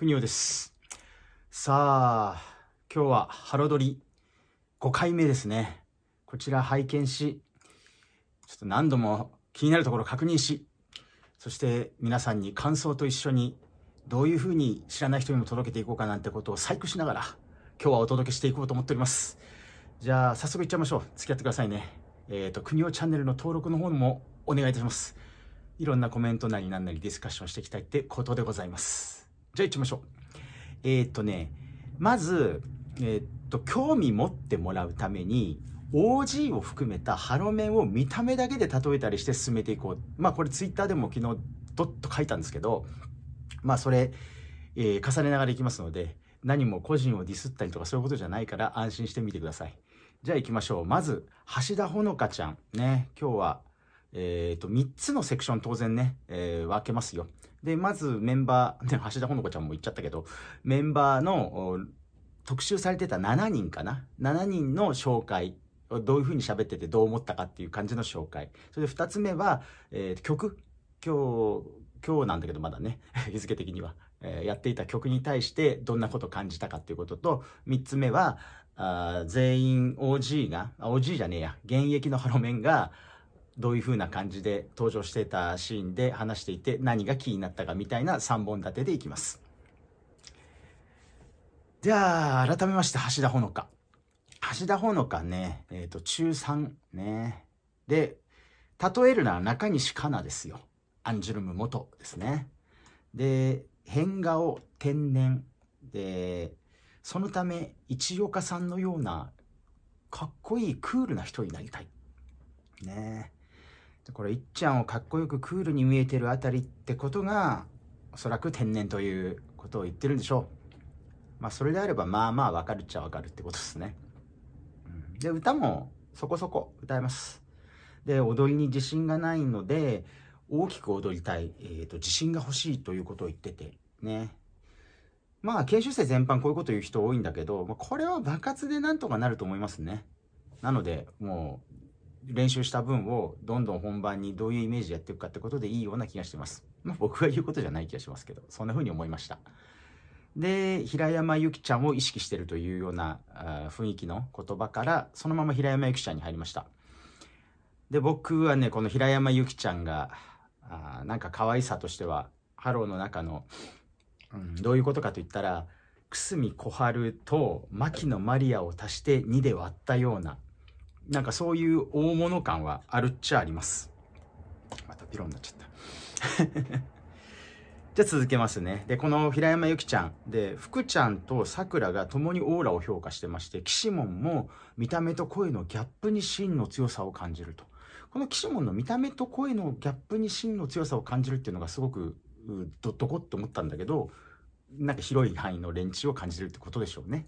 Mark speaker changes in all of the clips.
Speaker 1: 国尾です。さあ、今日はハロドリ5回目ですね。こちら拝見し、ちょっと何度も気になるところ確認し、そして皆さんに感想と一緒にどういうふうに知らない人にも届けていこうかなんてことを細工しながら今日はお届けしていこうと思っております。じゃあ早速いっちゃいましょう。付き合ってくださいね。えっ、ー、と、国尾チャンネルの登録の方もお願いいたします。いろんなコメントなりなんなりディスカッションしていきたいってことでございます。じゃあ行きましょう。えー、っとね、まず、えー、っと、興味持ってもらうために、OG を含めたハロメンを見た目だけで例えたりして進めていこう。まあこれツイッターでも昨日ドッと書いたんですけど、まあそれ、えー、重ねながらいきますので、何も個人をディスったりとかそういうことじゃないから安心してみてください。じゃあ行きましょう。まず、橋田ほのかちゃん。ね、今日は、えっ、と、3つのセクション当然ね、えー、分けますよ。で、まずメンバー、ね、橋田ほの子ちゃんも言っちゃったけど、メンバーの特集されてた7人かな。7人の紹介。どういうふうに喋っててどう思ったかっていう感じの紹介。それで2つ目は、えー、曲。今日、今日なんだけどまだね、日付的には。えー、やっていた曲に対してどんなこと感じたかっていうことと、3つ目は、あ全員 OG が、OG じゃねえや、現役のハロメンが、どういう風な感じで登場してたシーンで話していて何が気になったかみたいな3本立てでいきますじゃあ改めまして橋田ほのか橋田ほのかねえっ、ー、と中3ねで例えるなら中西かなですよアンジュルム元ですねで変顔天然でそのため一岡さんのようなかっこいいクールな人になりたいねこれいっちゃんをかっこよくクールに見えてるあたりってことがおそらく天然ということを言ってるんでしょうまあそれであればまあまあわかるっちゃわかるってことですね、で歌もそこそこ歌えますで踊りに自信がないので大きく踊りたい、えーと、と自信が欲しいということを言っててねまあ研修生全般こういうこと言う人多いんだけど、まあ、これは爆発でなんとかなると思いますねなのでもう練習した分をどんどん本番にどういうイメージでやっていくかってことでいいような気がしてます。まあ、僕が言うことじゃない気がしますけど、そんな風に思いました。で、平山由紀ちゃんを意識してるというような雰囲気の言葉から、そのまま平山由紀ちゃんに入りました。で、僕はね、この平山由紀ちゃんが、あなんか可愛さとしては、ハローの中の、うん、どういうことかと言ったら、久住小春と牧野マリアを足して2で割ったようななんかそういう大物感はあるっちゃあります。またピロになっちゃった じゃあ続けますね。で、この平山由紀ちゃんで、福ちゃんとさくらが共にオーラを評価してまして、岸門も見た目と声のギャップに真の強さを感じると。この岸門の見た目と声のギャップに真の強さを感じるっていうのがすごくどどこって思ったんだけど、なんか広い範囲の連中を感じるってことでしょうね。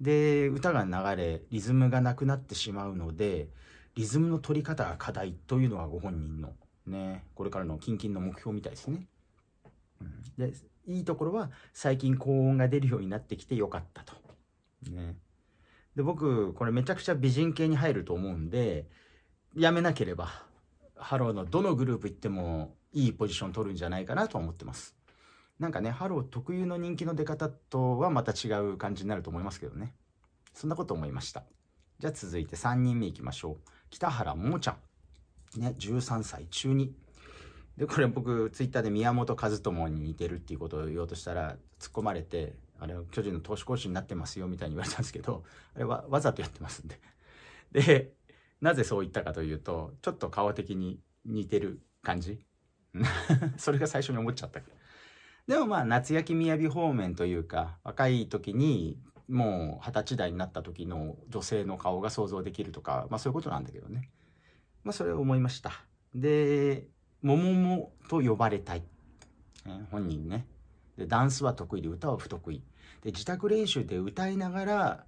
Speaker 1: で歌が流れリズムがなくなってしまうのでリズムの取り方が課題というのがご本人のねこれからの近々の目標みたいですね。うん、でいいところは最近高音が出るようになってきてよかったと。ね、で僕これめちゃくちゃ美人系に入ると思うんでやめなければハローのどのグループ行ってもいいポジション取るんじゃないかなと思ってます。なんかね、ハロー特有の人気の出方とはまた違う感じになると思いますけどね。そんなこと思いました。じゃあ続いて3人目いきましょう。北原桃ちゃん。ね、13歳中2。で、これ僕、ツイッターで宮本和友に似てるっていうことを言おうとしたら、突っ込まれて、あれ、巨人の投手講師になってますよみたいに言われたんですけど、あれはわざとやってますんで。で、なぜそう言ったかというと、ちょっと顔的に似てる感じ それが最初に思っちゃったけど。でもまあ夏焼き雅方面というか若い時にもう二十歳代になった時の女性の顔が想像できるとか、まあ、そういうことなんだけどね。まあ、それを思いました。で、桃もと呼ばれたい。ね、本人ね。で、ダンスは得意で歌は不得意。で、自宅練習で歌いながら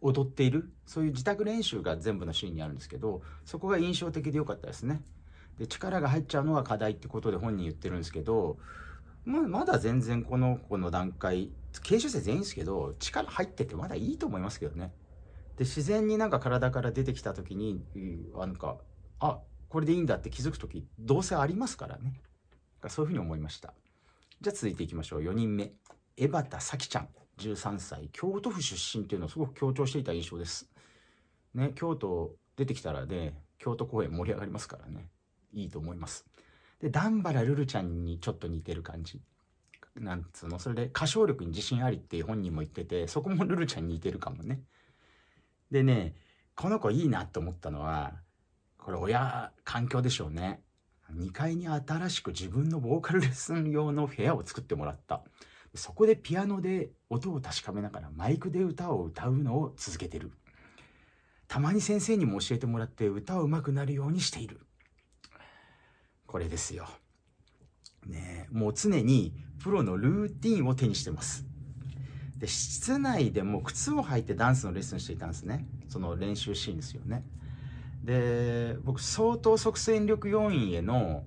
Speaker 1: 踊っている。そういう自宅練習が全部のシーンにあるんですけど、そこが印象的で良かったですね。で、力が入っちゃうのが課題ってことで本人言ってるんですけど、ままだ全然この子の段階、軽修正全員ですけど、力入っててまだいいと思いますけどね。で、自然になんか体から出てきた時に、なんか、あ、これでいいんだって気づく時、どうせありますからね。そういうふうに思いました。じゃあ続いていきましょう。4人目。江端咲ちゃん、13歳。京都府出身っていうのをすごく強調していた印象です。ね、京都出てきたらで、ね、京都公演盛り上がりますからね。いいと思います。で、段原ルルちゃんにちょっと似てる感じ。なんつうの、それで歌唱力に自信ありって本人も言ってて、そこもルルちゃんに似てるかもね。でね、この子いいなと思ったのは、これ親、環境でしょうね。2階に新しく自分のボーカルレッスン用の部屋を作ってもらった。そこでピアノで音を確かめながらマイクで歌を歌うのを続けてる。たまに先生にも教えてもらって歌を上手くなるようにしている。これですよ。ねもう常にプロのルーティンを手にしてます。で、室内でも靴を履いてダンスのレッスンしていたんですね。その練習シーンですよね。で、僕相当即戦力要員への、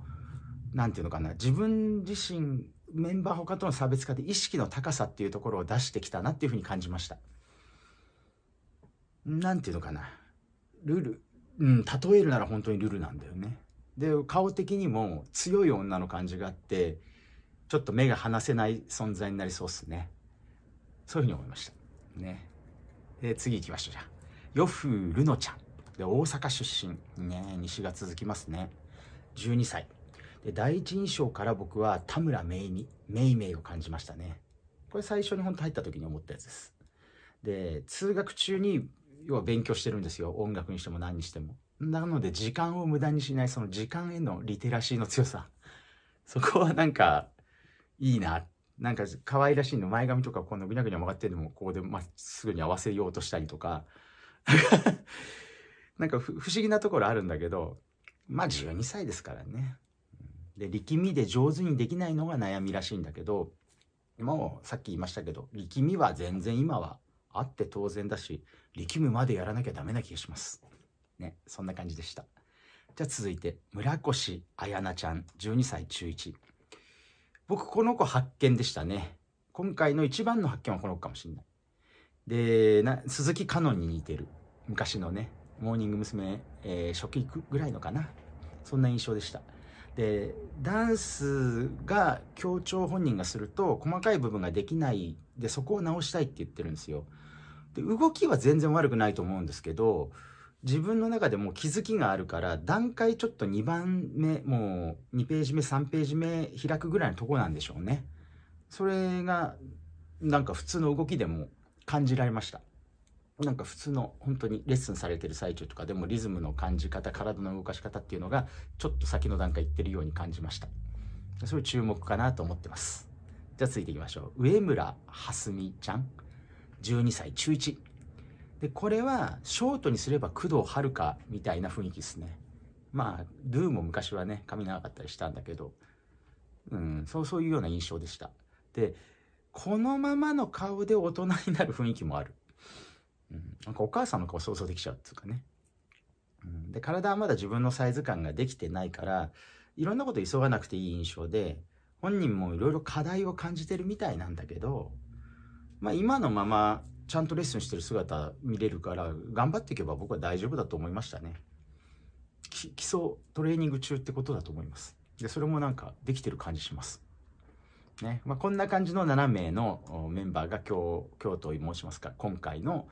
Speaker 1: 何て言うのかな、自分自身、メンバー他との差別化で意識の高さっていうところを出してきたなっていうふうに感じました。何て言うのかな。ルール。うん、例えるなら本当にルールなんだよね。で顔的にも強い女の感じがあってちょっと目が離せない存在になりそうっすねそういうふうに思いましたねで次行きましょうじゃあヨフルノちゃんで大阪出身ね西が続きますね12歳で第一印象から僕は田村めいにめいめいを感じましたねこれ最初に本当入った時に思ったやつですで通学中に要は勉強してるんですよ音楽にしても何にしてもなので時間を無駄にしないその時間へのリテラシーの強さそこはなんかいいななんか可愛らしいの前髪とかこのぐにゃぐにゃ曲がってるのもここでまっすぐに合わせようとしたりとか なんか不思議なところあるんだけどまあ12歳ですからね。で力みで上手にできないのが悩みらしいんだけどもうさっき言いましたけど力みは全然今はあって当然だし力むまでやらなきゃダメな気がします。ね、そんな感じでした。じゃあ続いて、村越彩菜ちゃん、12歳中1。僕、この子発見でしたね。今回の一番の発見はこの子かもしれない。で、な鈴木香音に似てる。昔のね、モーニング娘。えー、初期ぐらいのかな。そんな印象でした。でダンスが協調本人がすると細かい部分ができないでそこを直したいって言ってるんですよで動きは全然悪くないと思うんですけど自分の中でも気づきがあるから段階ちょっと2番目もう2ページ目3ページ目開くぐらいのとこなんでしょうねそれがなんか普通の動きでも感じられましたなんか普通の本当にレッスンされてる最中とかでもリズムの感じ方体の動かし方っていうのがちょっと先の段階いってるように感じましたそれ注目かなと思ってますじゃあ続いていきましょう上村はすみちゃん12歳中1でこれはショートにすれば工藤遥みたいな雰囲気ですねまあドゥも昔はね髪長かったりしたんだけど、うん、そうそういうような印象でしたでこのままの顔で大人になる雰囲気もある、うん、なんかお母さんの顔想像できちゃうっていうかね、うん、で体はまだ自分のサイズ感ができてないからいろんなこと急がなくていい印象で本人もいろいろ課題を感じてるみたいなんだけど、まあ、今のままちゃんとレッスンしてる姿見れるから頑張っていけば僕は大丈夫だと思いましたね基礎トレーニング中ってことだと思いますでそれもなんかできてる感じしますねまあ、こんな感じの7名のメンバーが今日今日と申しますか今回の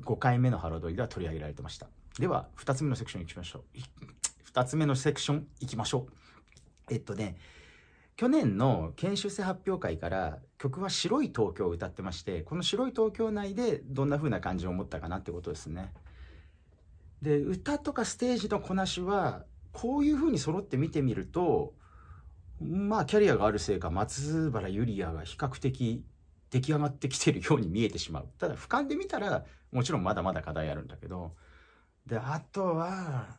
Speaker 1: 5回目のハロードリが取り上げられてましたでは2つ目のセクションいきましょう2つ目のセクションいきましょうえっとね去年の研修生発表会から曲は「白い東京」を歌ってましてこの「白い東京」内でどんな風な感じを持ったかなってことですね。で歌とかステージのこなしはこういう風に揃って見てみるとまあキャリアがあるせいか松原ゆりやが比較的出来上がってきてるように見えてしまうただ俯瞰で見たらもちろんまだまだ課題あるんだけどであとは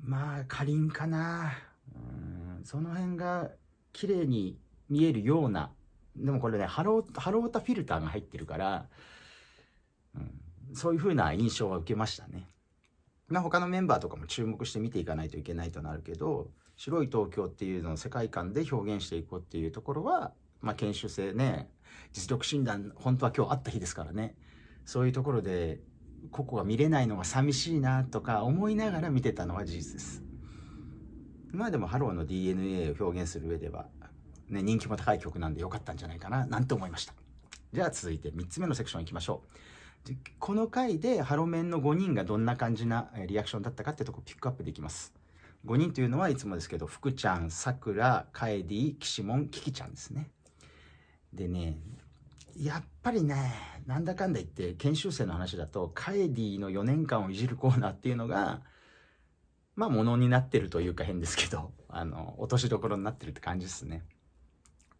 Speaker 1: まあかりんかなうん、その辺が綺麗に見えるような、でもこれね、ハロー、ハロータフィルターが入ってるから、うん、そういう風な印象は受けましたね。まあ、他のメンバーとかも注目して見ていかないといけないとなるけど、白い東京っていうのを世界観で表現していこうっていうところは、まあ、研修生ね、実力診断、本当は今日あった日ですからね。そういうところで、ここが見れないのが寂しいなとか思いながら見てたのは事実です。今でもハローの DNA を表現する上では、ね、人気も高い曲なんで良かったんじゃないかな、なんて思いました。じゃあ続いて3つ目のセクションいきましょう。この回でハロメンの5人がどんな感じなリアクションだったかってとこピックアップできます。5人というのはいつもですけど、福ちゃん、さくら、かえり、きしもん、ききちゃんですね。でね、やっぱりね、なんだかんだ言って、研修生の話だと、カエディの4年間をいじるコーナーっていうのが、まあ、ものになってるというか変ですけど、あの、落としどころになってるって感じですね。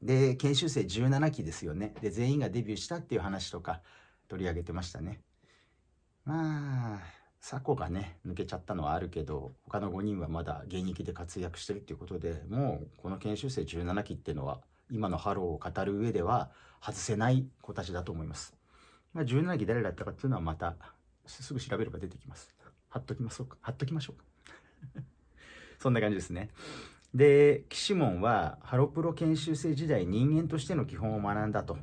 Speaker 1: で、研修生17期ですよね。で、全員がデビューしたっていう話とか取り上げてましたね。まあ、佐コがね、抜けちゃったのはあるけど、他の5人はまだ現役で活躍してるっていうことで、もうこの研修生17期っていうのは、今のハローを語る上では外せない子たちだと思います。まあ、17期誰だったかっていうのはまた、すぐ調べれば出てきます。貼っときましょうか。貼っときましょうか。そんな感じですね。で、岸門はハロプロ研修生時代人間としての基本を学んだと。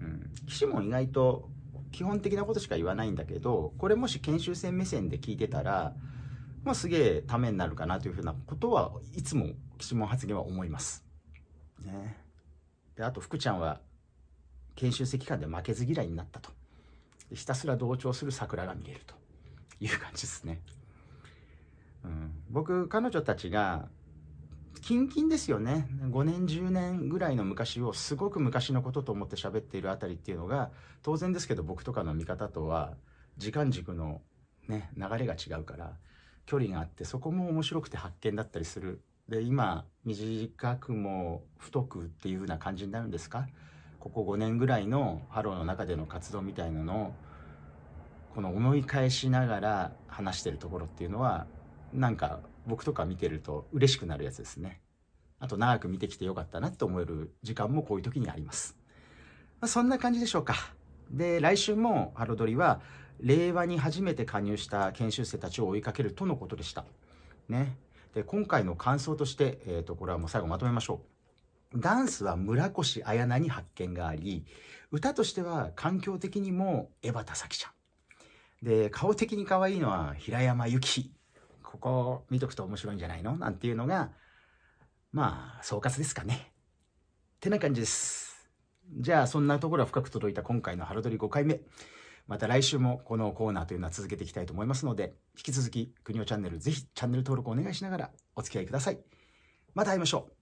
Speaker 1: うん、キシ意外と基本的なことしか言わないんだけど、これもし研修生目線で聞いてたら、まあ、すげえためになるかなというふうなことはいつも岸門発言は思います。ね、であと福ちゃんは研修生期間で負けず嫌いになったとひたすら同調する桜が見れるという感じですね。うん、僕彼女たちがキンキンですよね5年10年ぐらいの昔をすごく昔のことと思って喋っているあたりっていうのが当然ですけど僕とかの見方とは時間軸の、ね、流れが違うから距離があってそこも面白くて発見だったりするで今短くも太くっていうふうな感じになるんですかここ5年ぐらいのハローの中での活動みたいなのをこの思い返しながら話してるところっていうのはなんか僕とか見てると嬉しくなるやつですね。あと長く見てきてよかったなと思える時間もこういう時にあります。まあ、そんな感じでしょうか。で、来週もハロドリは令和に初めて加入した研修生たちを追いかけるとのことでした。ね。で、今回の感想として、えっ、ー、と、これはもう最後まとめましょう。ダンスは村越綾菜に発見があり、歌としては環境的にも江端咲ちゃん。で、顔的に可愛いのは平山由紀。ここ見とくと面白いんじゃないのなんていうのが、まあ、総括ですかね。てな感じです。じゃあ、そんなところは深く届いた今回のハロドリ5回目。また来週もこのコーナーというのは続けていきたいと思いますので、引き続き、国にチャンネル、ぜひチャンネル登録お願いしながらお付き合いください。また会いましょう。